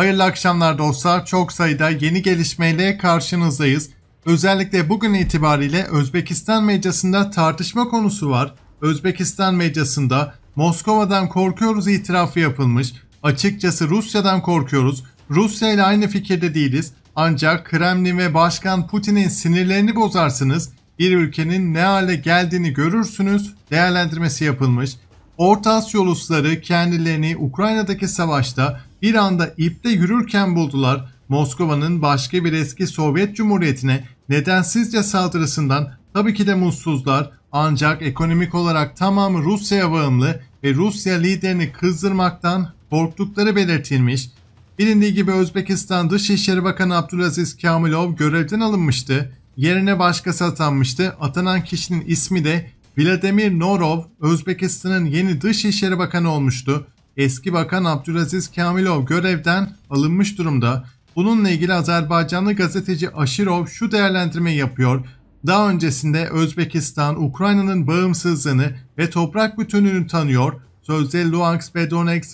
Hayırlı akşamlar dostlar. Çok sayıda yeni gelişmeyle karşınızdayız. Özellikle bugün itibariyle Özbekistan medyasında tartışma konusu var. Özbekistan medyasında Moskova'dan korkuyoruz itirafı yapılmış. Açıkçası Rusya'dan korkuyoruz. Rusya ile aynı fikirde değiliz. Ancak Kremlin ve Başkan Putin'in sinirlerini bozarsınız. Bir ülkenin ne hale geldiğini görürsünüz değerlendirmesi yapılmış. Orta Asya ulusları kendilerini Ukrayna'daki savaşta bir anda ipte yürürken buldular. Moskova'nın başka bir eski Sovyet Cumhuriyeti'ne nedensizce saldırısından tabii ki de mutsuzlar ancak ekonomik olarak tamamı Rusya'ya bağımlı ve Rusya liderini kızdırmaktan korktukları belirtilmiş. Bilindiği gibi Özbekistan Dışişleri Bakanı Abdülaziz Kamilov görevden alınmıştı. Yerine başkası atanmıştı. Atanan kişinin ismi de Vladimir Norov, Özbekistan'ın yeni Dışişleri Bakanı olmuştu. Eski Bakan Abdülaziz Kamilov görevden alınmış durumda. Bununla ilgili Azerbaycanlı gazeteci Aşirov şu değerlendirmeyi yapıyor. Daha öncesinde Özbekistan, Ukrayna'nın bağımsızlığını ve toprak bütünlüğünü tanıyor, sözde Luhansk ve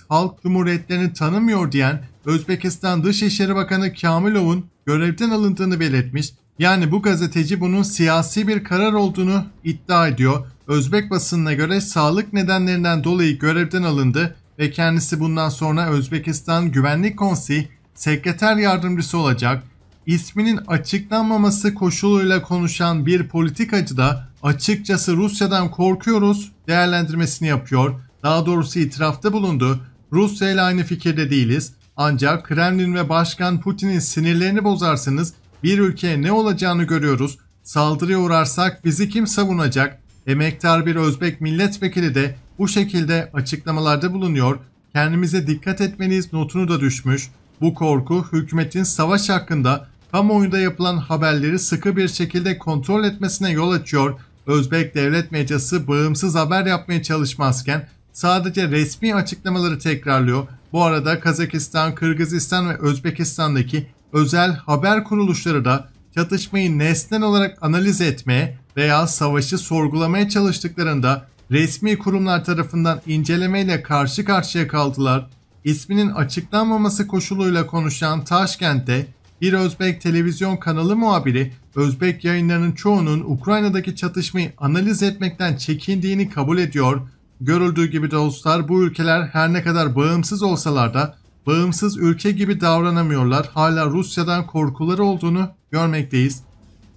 halk cumhuriyetlerini tanımıyor diyen Özbekistan Dışişleri Bakanı Kamilov'un görevden alındığını belirtmiş. Yani bu gazeteci bunun siyasi bir karar olduğunu iddia ediyor. Özbek basınına göre sağlık nedenlerinden dolayı görevden alındı ve kendisi bundan sonra Özbekistan Güvenlik Konseyi Sekreter Yardımcısı olacak. İsminin açıklanmaması koşuluyla konuşan bir politikacı da açıkçası Rusya'dan korkuyoruz değerlendirmesini yapıyor. Daha doğrusu itirafta bulundu. Rusya ile aynı fikirde değiliz. Ancak Kremlin ve Başkan Putin'in sinirlerini bozarsanız bir ülkeye ne olacağını görüyoruz. Saldırıya uğrarsak bizi kim savunacak? Emektar bir Özbek milletvekili de bu şekilde açıklamalarda bulunuyor. Kendimize dikkat etmeniz notunu da düşmüş. Bu korku hükümetin savaş hakkında kamuoyunda yapılan haberleri sıkı bir şekilde kontrol etmesine yol açıyor. Özbek devlet medyası bağımsız haber yapmaya çalışmazken sadece resmi açıklamaları tekrarlıyor. Bu arada Kazakistan, Kırgızistan ve Özbekistan'daki özel haber kuruluşları da çatışmayı nesnel olarak analiz etmeye veya savaşı sorgulamaya çalıştıklarında resmi kurumlar tarafından incelemeyle karşı karşıya kaldılar. İsminin açıklanmaması koşuluyla konuşan Taşkent'te bir Özbek televizyon kanalı muhabiri Özbek yayınlarının çoğunun Ukrayna'daki çatışmayı analiz etmekten çekindiğini kabul ediyor. Görüldüğü gibi dostlar bu ülkeler her ne kadar bağımsız olsalar da bağımsız ülke gibi davranamıyorlar. Hala Rusya'dan korkuları olduğunu görmekteyiz.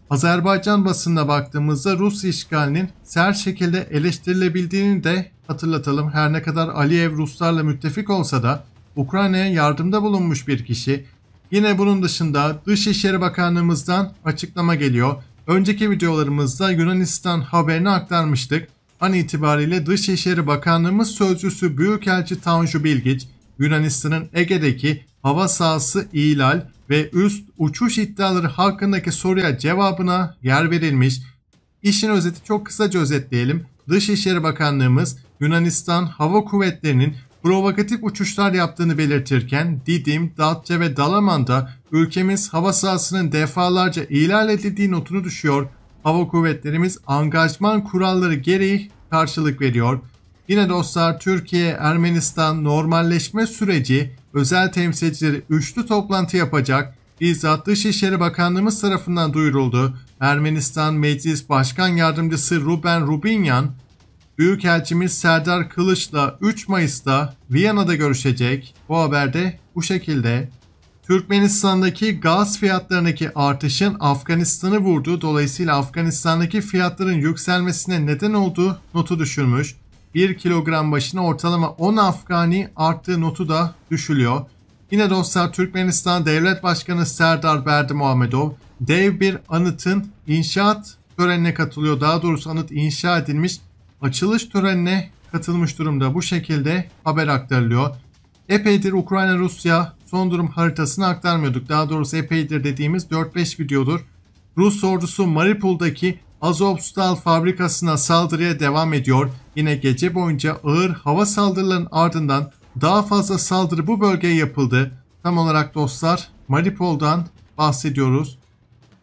Azerbaycan basınına baktığımızda Rus işgalinin ser şekilde eleştirilebildiğini de hatırlatalım. Her ne kadar Aliyev Ruslarla müttefik olsa da Ukrayna'ya yardımda bulunmuş bir kişi. Yine bunun dışında Dışişleri Bakanlığımızdan açıklama geliyor. Önceki videolarımızda Yunanistan haberini aktarmıştık. An itibariyle Dışişleri Bakanlığımız Sözcüsü Büyükelçi Tanju Bilgiç, Yunanistan'ın Ege'deki hava sahası ihlal ve üst uçuş iddiaları hakkındaki soruya cevabına yer verilmiş. İşin özeti çok kısaca özetleyelim. Dışişleri Bakanlığımız Yunanistan Hava Kuvvetleri'nin provokatif uçuşlar yaptığını belirtirken Didim, Datça ve Dalaman'da ülkemiz hava sahasının defalarca ihlal edildiği notunu düşüyor. Hava kuvvetlerimiz angajman kuralları gereği karşılık veriyor. Yine dostlar Türkiye-Ermenistan normalleşme süreci özel temsilcileri üçlü toplantı yapacak, bizzat Dışişleri Bakanlığımız tarafından duyuruldu. Ermenistan Meclis Başkan Yardımcısı Ruben Rubinyan, Büyükelçimiz Serdar Kılıç'la 3 Mayıs'ta Viyana'da görüşecek. Bu haberde bu şekilde. Türkmenistan'daki gaz fiyatlarındaki artışın Afganistan'ı vurduğu dolayısıyla Afganistan'daki fiyatların yükselmesine neden olduğu notu düşürmüş. 1 kilogram başına ortalama 10 Afgani arttığı notu da düşülüyor. Yine dostlar Türkmenistan Devlet Başkanı Serdar Berdi Muhammedov dev bir anıtın inşaat törenine katılıyor. Daha doğrusu anıt inşa edilmiş açılış törenine katılmış durumda. Bu şekilde haber aktarılıyor. Epeydir Ukrayna-Rusya son durum haritasını aktarmıyorduk. Daha doğrusu epeydir dediğimiz 4-5 videodur. Rus ordusu Mariupol'daki Azovstal fabrikasına saldırıya devam ediyor. Yine gece boyunca ağır hava saldırılarının ardından daha fazla saldırı bu bölgeye yapıldı. Tam olarak dostlar Maripol'dan bahsediyoruz.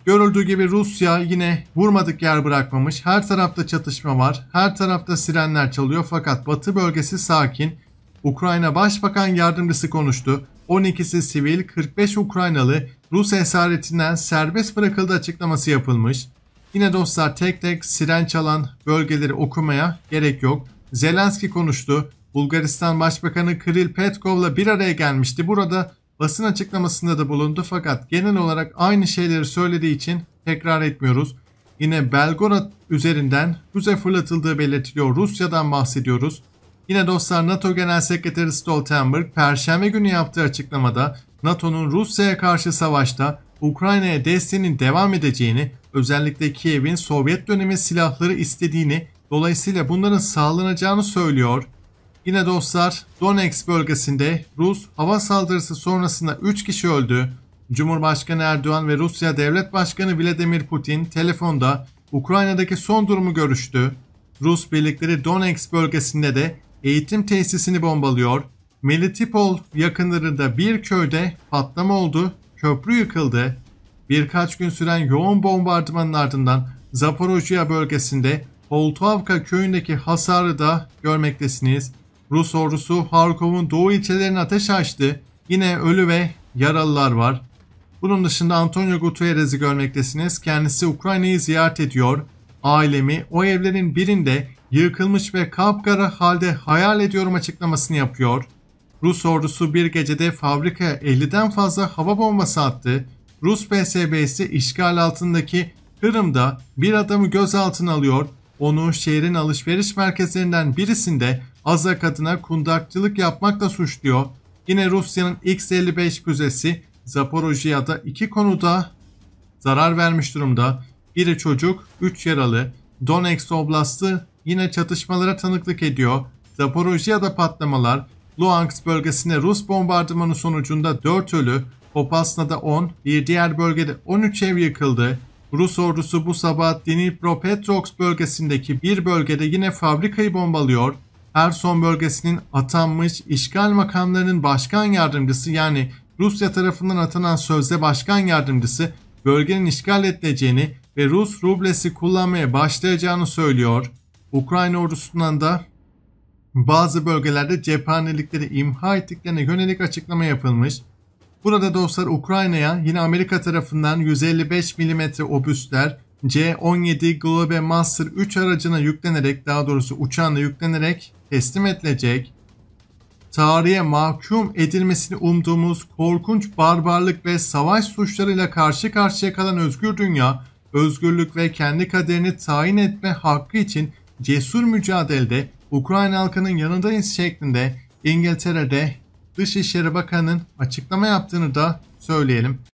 Görüldüğü gibi Rusya yine vurmadık yer bırakmamış. Her tarafta çatışma var. Her tarafta sirenler çalıyor fakat batı bölgesi sakin. Ukrayna Başbakan Yardımcısı konuştu. 12'si sivil, 45 Ukraynalı Rus esaretinden serbest bırakıldı açıklaması yapılmış. Yine dostlar tek tek siren çalan bölgeleri okumaya gerek yok. Zelenski konuştu. Bulgaristan Başbakanı Kril Petkov'la bir araya gelmişti. Burada basın açıklamasında da bulundu fakat genel olarak aynı şeyleri söylediği için tekrar etmiyoruz. Yine Belgorod üzerinden füze fırlatıldığı belirtiliyor. Rusya'dan bahsediyoruz. Yine dostlar NATO Genel Sekreteri Stoltenberg Perşembe günü yaptığı açıklamada NATO'nun Rusya'ya karşı savaşta Ukrayna'ya desteğinin devam edeceğini, özellikle Kiev'in Sovyet dönemi silahları istediğini, dolayısıyla bunların sağlanacağını söylüyor. Yine dostlar, Donetsk bölgesinde Rus hava saldırısı sonrasında 3 kişi öldü. Cumhurbaşkanı Erdoğan ve Rusya Devlet Başkanı Vladimir Putin telefonda Ukrayna'daki son durumu görüştü. Rus birlikleri Donetsk bölgesinde de eğitim tesisini bombalıyor Melitipol yakınlarında bir köyde patlama oldu, köprü yıkıldı. Birkaç gün süren yoğun bombardımanın ardından Zaporojya bölgesinde Poltavka köyündeki hasarı da görmektesiniz. Rus ordusu Harkov'un doğu ilçelerine ateş açtı. Yine ölü ve yaralılar var. Bunun dışında Antonio Guterres'i görmektesiniz. Kendisi Ukrayna'yı ziyaret ediyor. Ailemi o evlerin birinde yıkılmış ve kapkara halde hayal ediyorum açıklamasını yapıyor. Rus ordusu bir gecede fabrika 50'den fazla hava bombası attı. Rus PSB'si işgal altındaki Kırım'da bir adamı gözaltına alıyor. Onu şehrin alışveriş merkezlerinden birisinde Azak adına kundakçılık yapmakla suçluyor. Yine Rusya'nın X-55 füzesi Zaporojya'da iki konuda zarar vermiş durumda. Biri çocuk, üç yaralı. Donetsk Oblastı yine çatışmalara tanıklık ediyor. Zaporojiye'de patlamalar Luhansk bölgesine Rus bombardımanı sonucunda 4 ölü, Popasna'da 10, bir diğer bölgede 13 ev yıkıldı. Rus ordusu bu sabah Dnipropetrovsk bölgesindeki bir bölgede yine fabrikayı bombalıyor. Erson bölgesinin atanmış işgal makamlarının başkan yardımcısı yani Rusya tarafından atanan sözde başkan yardımcısı bölgenin işgal edileceğini ve Rus rublesi kullanmaya başlayacağını söylüyor. Ukrayna ordusundan da bazı bölgelerde cephanelikleri imha ettiklerine yönelik açıklama yapılmış. Burada dostlar Ukrayna'ya yine Amerika tarafından 155 mm obüsler C-17 Globe Master 3 aracına yüklenerek daha doğrusu uçağına yüklenerek teslim edilecek. Tarihe mahkum edilmesini umduğumuz korkunç barbarlık ve savaş suçlarıyla karşı karşıya kalan özgür dünya, özgürlük ve kendi kaderini tayin etme hakkı için cesur mücadelede Ukrayna halkının yanındayız şeklinde İngiltere'de Dışişleri Bakanı'nın açıklama yaptığını da söyleyelim.